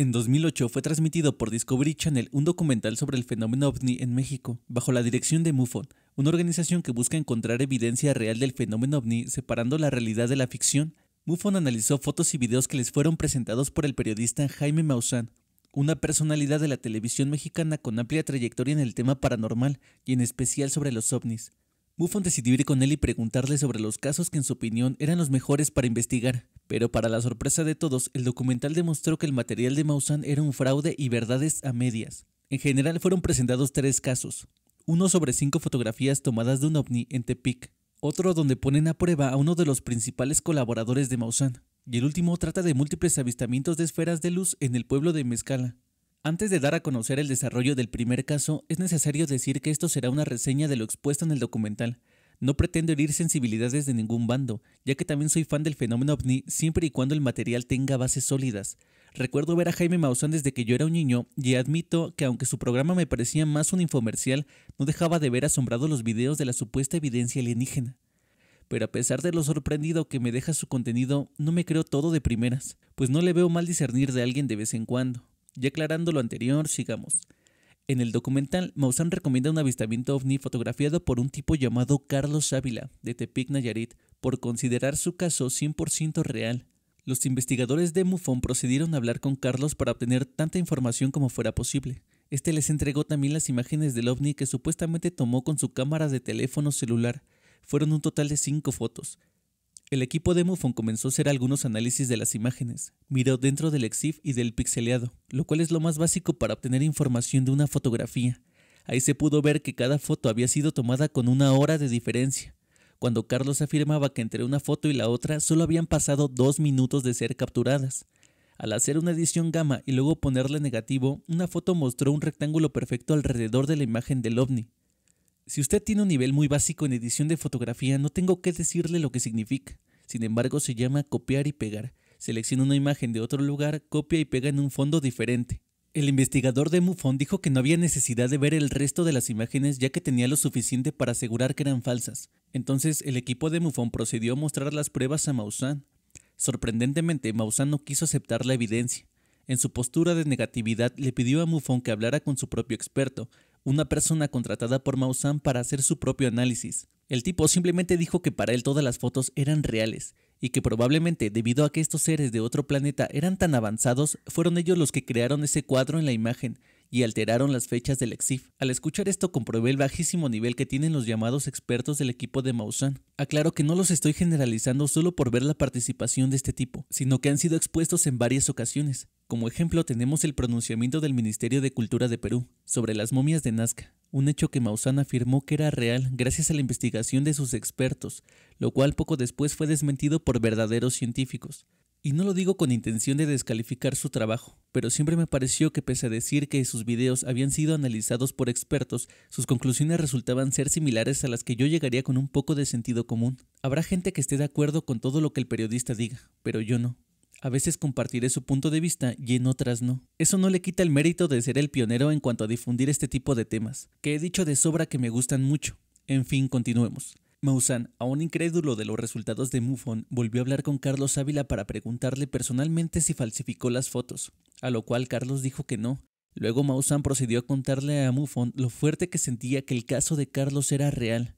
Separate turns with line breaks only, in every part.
En 2008 fue transmitido por Discovery Channel un documental sobre el fenómeno ovni en México, bajo la dirección de MUFON, una organización que busca encontrar evidencia real del fenómeno ovni separando la realidad de la ficción. MUFON analizó fotos y videos que les fueron presentados por el periodista Jaime Maussan, una personalidad de la televisión mexicana con amplia trayectoria en el tema paranormal y en especial sobre los ovnis. Buffon decidió ir con él y preguntarle sobre los casos que en su opinión eran los mejores para investigar, pero para la sorpresa de todos, el documental demostró que el material de Maussan era un fraude y verdades a medias. En general fueron presentados tres casos, uno sobre cinco fotografías tomadas de un ovni en Tepic, otro donde ponen a prueba a uno de los principales colaboradores de Maussan, y el último trata de múltiples avistamientos de esferas de luz en el pueblo de Mezcala. Antes de dar a conocer el desarrollo del primer caso, es necesario decir que esto será una reseña de lo expuesto en el documental. No pretendo herir sensibilidades de ningún bando, ya que también soy fan del fenómeno ovni siempre y cuando el material tenga bases sólidas. Recuerdo ver a Jaime Maussan desde que yo era un niño y admito que aunque su programa me parecía más un infomercial, no dejaba de ver asombrado los videos de la supuesta evidencia alienígena. Pero a pesar de lo sorprendido que me deja su contenido, no me creo todo de primeras, pues no le veo mal discernir de alguien de vez en cuando. Y aclarando lo anterior, sigamos. En el documental, Maussan recomienda un avistamiento ovni fotografiado por un tipo llamado Carlos Ávila, de Tepic Nayarit, por considerar su caso 100% real. Los investigadores de MUFON procedieron a hablar con Carlos para obtener tanta información como fuera posible. Este les entregó también las imágenes del ovni que supuestamente tomó con su cámara de teléfono celular. Fueron un total de cinco fotos. El equipo de MUFON comenzó a hacer algunos análisis de las imágenes, miró dentro del EXIF y del pixeleado, lo cual es lo más básico para obtener información de una fotografía. Ahí se pudo ver que cada foto había sido tomada con una hora de diferencia. Cuando Carlos afirmaba que entre una foto y la otra solo habían pasado dos minutos de ser capturadas. Al hacer una edición gamma y luego ponerle negativo, una foto mostró un rectángulo perfecto alrededor de la imagen del ovni, si usted tiene un nivel muy básico en edición de fotografía, no tengo que decirle lo que significa. Sin embargo, se llama copiar y pegar. Selecciona una imagen de otro lugar, copia y pega en un fondo diferente. El investigador de MUFON dijo que no había necesidad de ver el resto de las imágenes ya que tenía lo suficiente para asegurar que eran falsas. Entonces el equipo de MUFON procedió a mostrar las pruebas a Maussan. Sorprendentemente, Maussan no quiso aceptar la evidencia. En su postura de negatividad le pidió a MUFON que hablara con su propio experto, una persona contratada por Maussan para hacer su propio análisis. El tipo simplemente dijo que para él todas las fotos eran reales y que probablemente debido a que estos seres de otro planeta eran tan avanzados, fueron ellos los que crearon ese cuadro en la imagen y alteraron las fechas del EXIF. Al escuchar esto comprobé el bajísimo nivel que tienen los llamados expertos del equipo de Maussan. Aclaro que no los estoy generalizando solo por ver la participación de este tipo, sino que han sido expuestos en varias ocasiones. Como ejemplo tenemos el pronunciamiento del Ministerio de Cultura de Perú sobre las momias de Nazca, un hecho que Maussan afirmó que era real gracias a la investigación de sus expertos, lo cual poco después fue desmentido por verdaderos científicos. Y no lo digo con intención de descalificar su trabajo, pero siempre me pareció que pese a decir que sus videos habían sido analizados por expertos, sus conclusiones resultaban ser similares a las que yo llegaría con un poco de sentido común. Habrá gente que esté de acuerdo con todo lo que el periodista diga, pero yo no. A veces compartiré su punto de vista y en otras no. Eso no le quita el mérito de ser el pionero en cuanto a difundir este tipo de temas, que he dicho de sobra que me gustan mucho. En fin, continuemos. Maussan, aún incrédulo de los resultados de MUFON, volvió a hablar con Carlos Ávila para preguntarle personalmente si falsificó las fotos, a lo cual Carlos dijo que no. Luego Maussan procedió a contarle a MUFON lo fuerte que sentía que el caso de Carlos era real.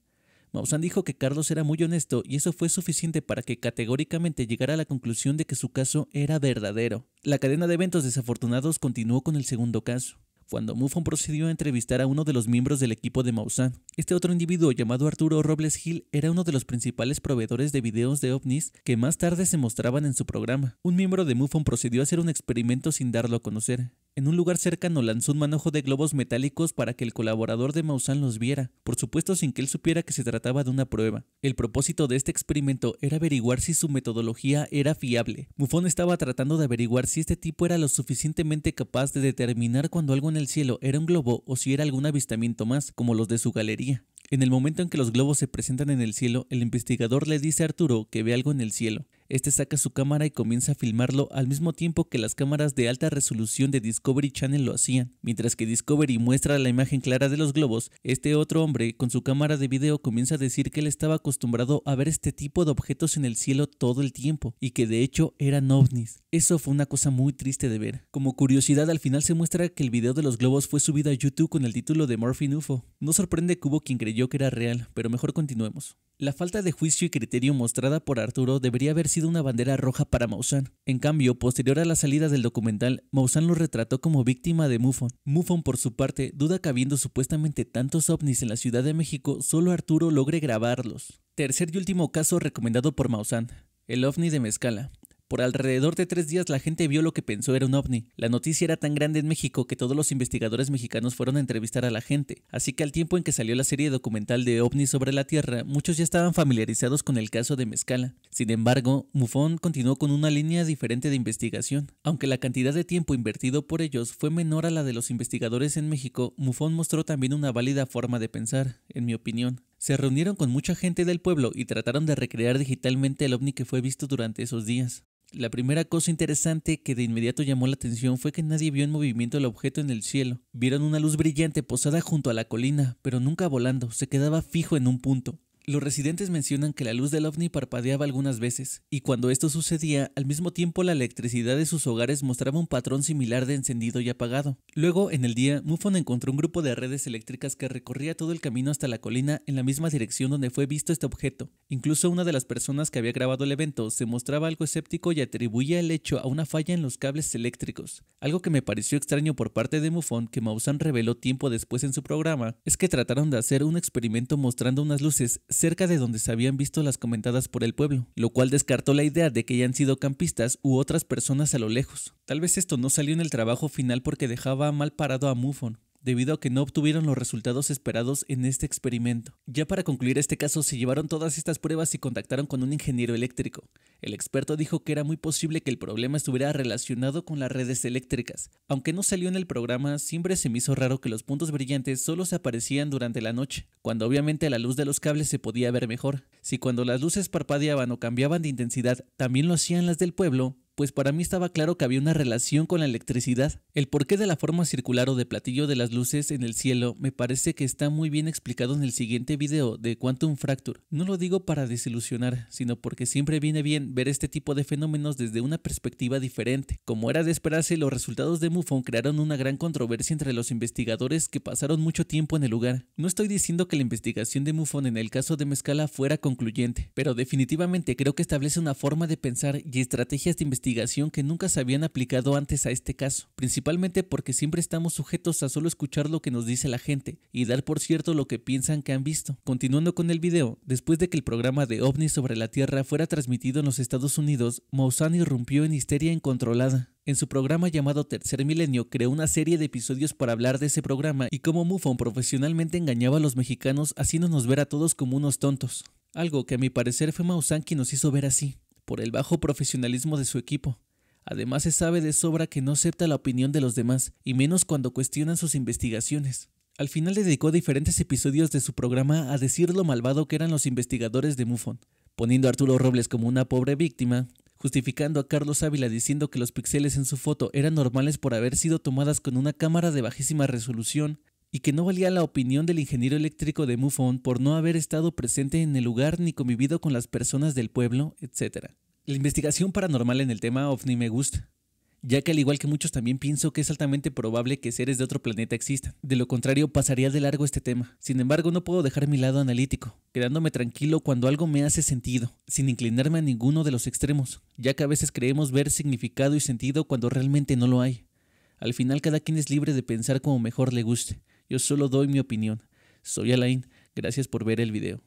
Maussan dijo que Carlos era muy honesto y eso fue suficiente para que categóricamente llegara a la conclusión de que su caso era verdadero. La cadena de eventos desafortunados continuó con el segundo caso cuando Mufon procedió a entrevistar a uno de los miembros del equipo de Maussan, este otro individuo llamado Arturo Robles Gil era uno de los principales proveedores de videos de ovnis que más tarde se mostraban en su programa. Un miembro de MUFON procedió a hacer un experimento sin darlo a conocer. En un lugar cercano lanzó un manojo de globos metálicos para que el colaborador de Maussan los viera, por supuesto sin que él supiera que se trataba de una prueba. El propósito de este experimento era averiguar si su metodología era fiable. MUFON estaba tratando de averiguar si este tipo era lo suficientemente capaz de determinar cuando algo en el cielo era un globo o si era algún avistamiento más, como los de su galería. En el momento en que los globos se presentan en el cielo, el investigador le dice a Arturo que ve algo en el cielo. Este saca su cámara y comienza a filmarlo al mismo tiempo que las cámaras de alta resolución de Discovery Channel lo hacían. Mientras que Discovery muestra la imagen clara de los globos, este otro hombre con su cámara de video comienza a decir que él estaba acostumbrado a ver este tipo de objetos en el cielo todo el tiempo y que de hecho eran ovnis. Eso fue una cosa muy triste de ver. Como curiosidad, al final se muestra que el video de los globos fue subido a YouTube con el título de Morphin UFO. No sorprende que hubo quien creyó que era real, pero mejor continuemos. La falta de juicio y criterio mostrada por Arturo debería haber sido una bandera roja para Maussan. En cambio, posterior a la salida del documental, Maussan lo retrató como víctima de Mufon. Mufon, por su parte, duda que habiendo supuestamente tantos ovnis en la Ciudad de México, solo Arturo logre grabarlos. Tercer y último caso recomendado por Maussan, el ovni de Mezcala. Por alrededor de tres días la gente vio lo que pensó era un ovni. La noticia era tan grande en México que todos los investigadores mexicanos fueron a entrevistar a la gente, así que al tiempo en que salió la serie documental de OVNI sobre la Tierra, muchos ya estaban familiarizados con el caso de Mezcala. Sin embargo, Mufón continuó con una línea diferente de investigación. Aunque la cantidad de tiempo invertido por ellos fue menor a la de los investigadores en México, Mufón mostró también una válida forma de pensar, en mi opinión. Se reunieron con mucha gente del pueblo y trataron de recrear digitalmente el ovni que fue visto durante esos días. La primera cosa interesante que de inmediato llamó la atención fue que nadie vio en movimiento el objeto en el cielo. Vieron una luz brillante posada junto a la colina, pero nunca volando, se quedaba fijo en un punto. Los residentes mencionan que la luz del ovni parpadeaba algunas veces, y cuando esto sucedía, al mismo tiempo la electricidad de sus hogares mostraba un patrón similar de encendido y apagado. Luego, en el día, Mufon encontró un grupo de redes eléctricas que recorría todo el camino hasta la colina en la misma dirección donde fue visto este objeto. Incluso una de las personas que había grabado el evento se mostraba algo escéptico y atribuía el hecho a una falla en los cables eléctricos. Algo que me pareció extraño por parte de Mufon, que Maussan reveló tiempo después en su programa, es que trataron de hacer un experimento mostrando unas luces cerca de donde se habían visto las comentadas por el pueblo, lo cual descartó la idea de que hayan sido campistas u otras personas a lo lejos. Tal vez esto no salió en el trabajo final porque dejaba mal parado a Mufon, debido a que no obtuvieron los resultados esperados en este experimento. Ya para concluir este caso, se llevaron todas estas pruebas y contactaron con un ingeniero eléctrico. El experto dijo que era muy posible que el problema estuviera relacionado con las redes eléctricas. Aunque no salió en el programa, siempre se me hizo raro que los puntos brillantes solo se aparecían durante la noche, cuando obviamente la luz de los cables se podía ver mejor. Si cuando las luces parpadeaban o cambiaban de intensidad también lo hacían las del pueblo, pues para mí estaba claro que había una relación con la electricidad. El porqué de la forma circular o de platillo de las luces en el cielo me parece que está muy bien explicado en el siguiente video de Quantum Fracture. No lo digo para desilusionar, sino porque siempre viene bien ver este tipo de fenómenos desde una perspectiva diferente. Como era de esperarse, los resultados de MUFON crearon una gran controversia entre los investigadores que pasaron mucho tiempo en el lugar. No estoy diciendo que la investigación de MUFON en el caso de Mezcala fuera concluyente, pero definitivamente creo que establece una forma de pensar y estrategias de investigación que nunca se habían aplicado antes a este caso, principalmente porque siempre estamos sujetos a solo escuchar lo que nos dice la gente y dar por cierto lo que piensan que han visto. Continuando con el video, después de que el programa de ovnis sobre la Tierra fuera transmitido en los Estados Unidos, Maussan irrumpió en histeria incontrolada. En su programa llamado Tercer Milenio creó una serie de episodios para hablar de ese programa y cómo Mufon profesionalmente engañaba a los mexicanos haciéndonos ver a todos como unos tontos. Algo que a mi parecer fue Maussan quien nos hizo ver así por el bajo profesionalismo de su equipo. Además se sabe de sobra que no acepta la opinión de los demás, y menos cuando cuestionan sus investigaciones. Al final dedicó diferentes episodios de su programa a decir lo malvado que eran los investigadores de MUFON, poniendo a Arturo Robles como una pobre víctima, justificando a Carlos Ávila diciendo que los píxeles en su foto eran normales por haber sido tomadas con una cámara de bajísima resolución, y que no valía la opinión del ingeniero eléctrico de Mufon por no haber estado presente en el lugar ni convivido con las personas del pueblo, etc. La investigación paranormal en el tema ovni me gusta, ya que al igual que muchos también pienso que es altamente probable que seres de otro planeta existan. De lo contrario, pasaría de largo este tema. Sin embargo, no puedo dejar mi lado analítico, quedándome tranquilo cuando algo me hace sentido, sin inclinarme a ninguno de los extremos, ya que a veces creemos ver significado y sentido cuando realmente no lo hay. Al final cada quien es libre de pensar como mejor le guste yo solo doy mi opinión. Soy Alain, gracias por ver el video.